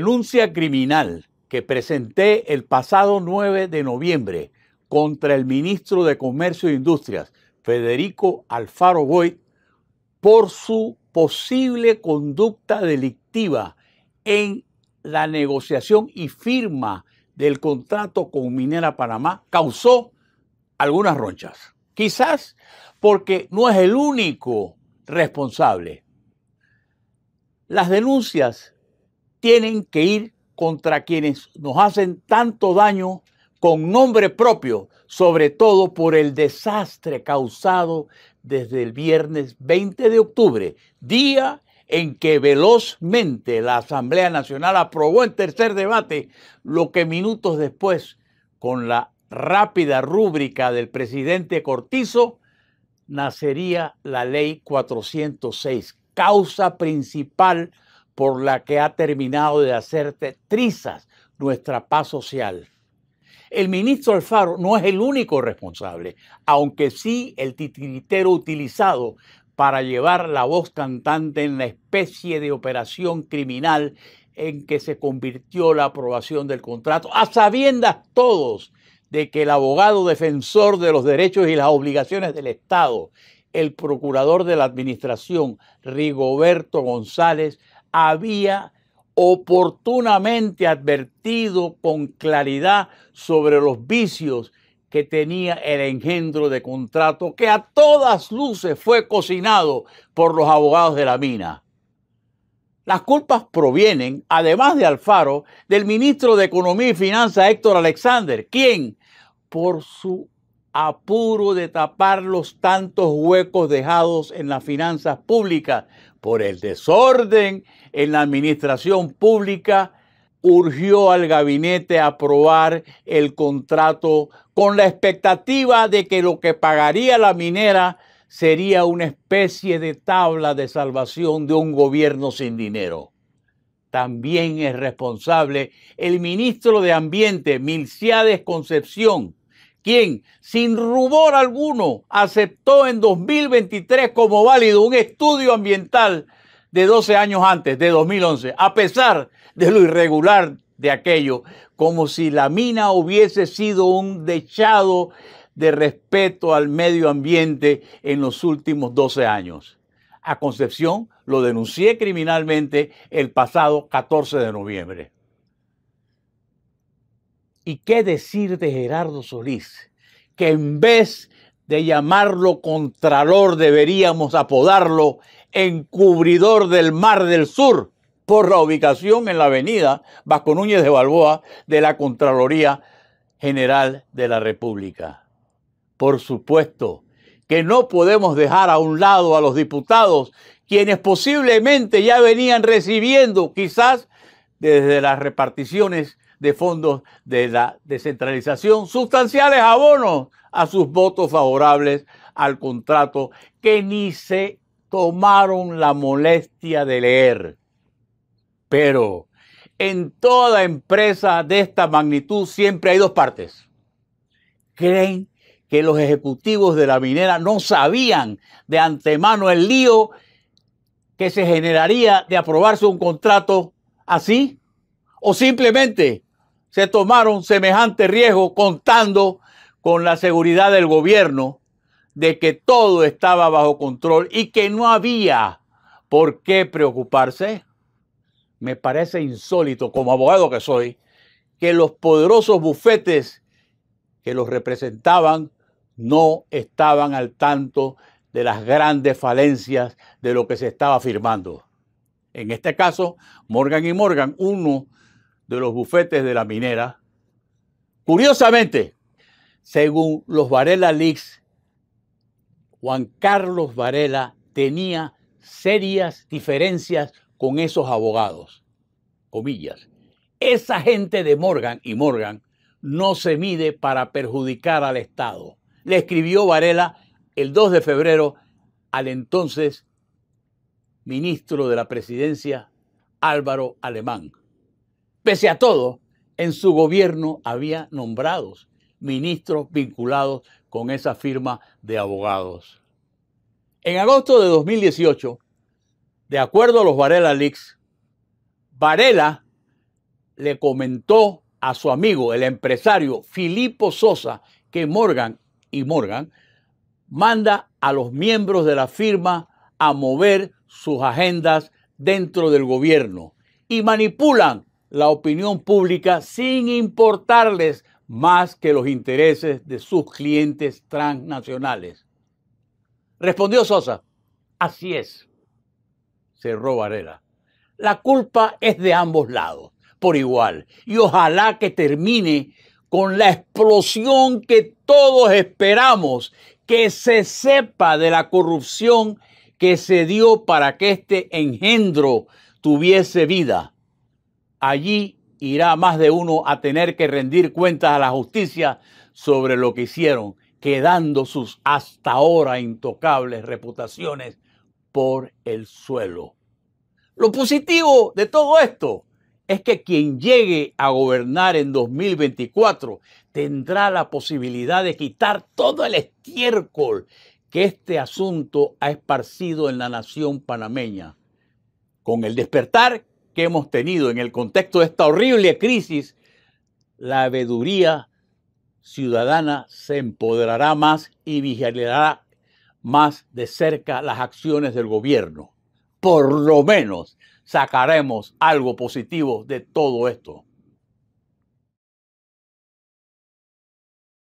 denuncia criminal que presenté el pasado 9 de noviembre contra el ministro de Comercio e Industrias, Federico Alfaro Boyd, por su posible conducta delictiva en la negociación y firma del contrato con Minera Panamá, causó algunas ronchas. Quizás porque no es el único responsable. Las denuncias tienen que ir contra quienes nos hacen tanto daño con nombre propio, sobre todo por el desastre causado desde el viernes 20 de octubre, día en que velozmente la Asamblea Nacional aprobó en tercer debate lo que minutos después, con la rápida rúbrica del presidente Cortizo, nacería la ley 406, causa principal por la que ha terminado de hacerte trizas nuestra paz social. El ministro Alfaro no es el único responsable, aunque sí el titiritero utilizado para llevar la voz cantante en la especie de operación criminal en que se convirtió la aprobación del contrato, a sabiendas todos de que el abogado defensor de los derechos y las obligaciones del Estado, el procurador de la Administración, Rigoberto González, había oportunamente advertido con claridad sobre los vicios que tenía el engendro de contrato, que a todas luces fue cocinado por los abogados de la mina. Las culpas provienen, además de Alfaro, del ministro de Economía y Finanzas Héctor Alexander, quien, por su apuro de tapar los tantos huecos dejados en las finanzas públicas por el desorden en la administración pública, urgió al gabinete a aprobar el contrato con la expectativa de que lo que pagaría la minera sería una especie de tabla de salvación de un gobierno sin dinero. También es responsable el ministro de Ambiente, Milciades Concepción, quien sin rubor alguno aceptó en 2023 como válido un estudio ambiental de 12 años antes, de 2011, a pesar de lo irregular de aquello, como si la mina hubiese sido un dechado de respeto al medio ambiente en los últimos 12 años. A Concepción lo denuncié criminalmente el pasado 14 de noviembre. ¿Y qué decir de Gerardo Solís? Que en vez de llamarlo contralor deberíamos apodarlo encubridor del Mar del Sur por la ubicación en la avenida Vasco Núñez de Balboa de la Contraloría General de la República. Por supuesto que no podemos dejar a un lado a los diputados, quienes posiblemente ya venían recibiendo, quizás desde las reparticiones de fondos de la descentralización, sustanciales abonos a sus votos favorables al contrato que ni se tomaron la molestia de leer. Pero en toda empresa de esta magnitud siempre hay dos partes. Creen que los ejecutivos de la minera no sabían de antemano el lío que se generaría de aprobarse un contrato así o simplemente se tomaron semejante riesgo contando con la seguridad del gobierno de que todo estaba bajo control y que no había por qué preocuparse? Me parece insólito, como abogado que soy, que los poderosos bufetes que los representaban no estaban al tanto de las grandes falencias de lo que se estaba firmando. En este caso, Morgan y Morgan, uno de los bufetes de la minera. Curiosamente, según los Varela Leaks, Juan Carlos Varela tenía serias diferencias con esos abogados. Comillas. Esa gente de Morgan y Morgan no se mide para perjudicar al Estado. Le escribió Varela el 2 de febrero al entonces ministro de la Presidencia Álvaro Alemán. Pese a todo, en su gobierno había nombrados ministros vinculados con esa firma de abogados. En agosto de 2018, de acuerdo a los Varela Leaks, Varela le comentó a su amigo, el empresario Filipo Sosa, que Morgan y Morgan manda a los miembros de la firma a mover sus agendas dentro del gobierno y manipulan la opinión pública sin importarles más que los intereses de sus clientes transnacionales. Respondió Sosa, así es, cerró Varela. La culpa es de ambos lados, por igual, y ojalá que termine con la explosión que todos esperamos, que se sepa de la corrupción que se dio para que este engendro tuviese vida allí irá más de uno a tener que rendir cuentas a la justicia sobre lo que hicieron, quedando sus hasta ahora intocables reputaciones por el suelo. Lo positivo de todo esto es que quien llegue a gobernar en 2024 tendrá la posibilidad de quitar todo el estiércol que este asunto ha esparcido en la nación panameña. Con el despertar que hemos tenido en el contexto de esta horrible crisis, la veeduría ciudadana se empoderará más y vigilará más de cerca las acciones del gobierno. Por lo menos sacaremos algo positivo de todo esto.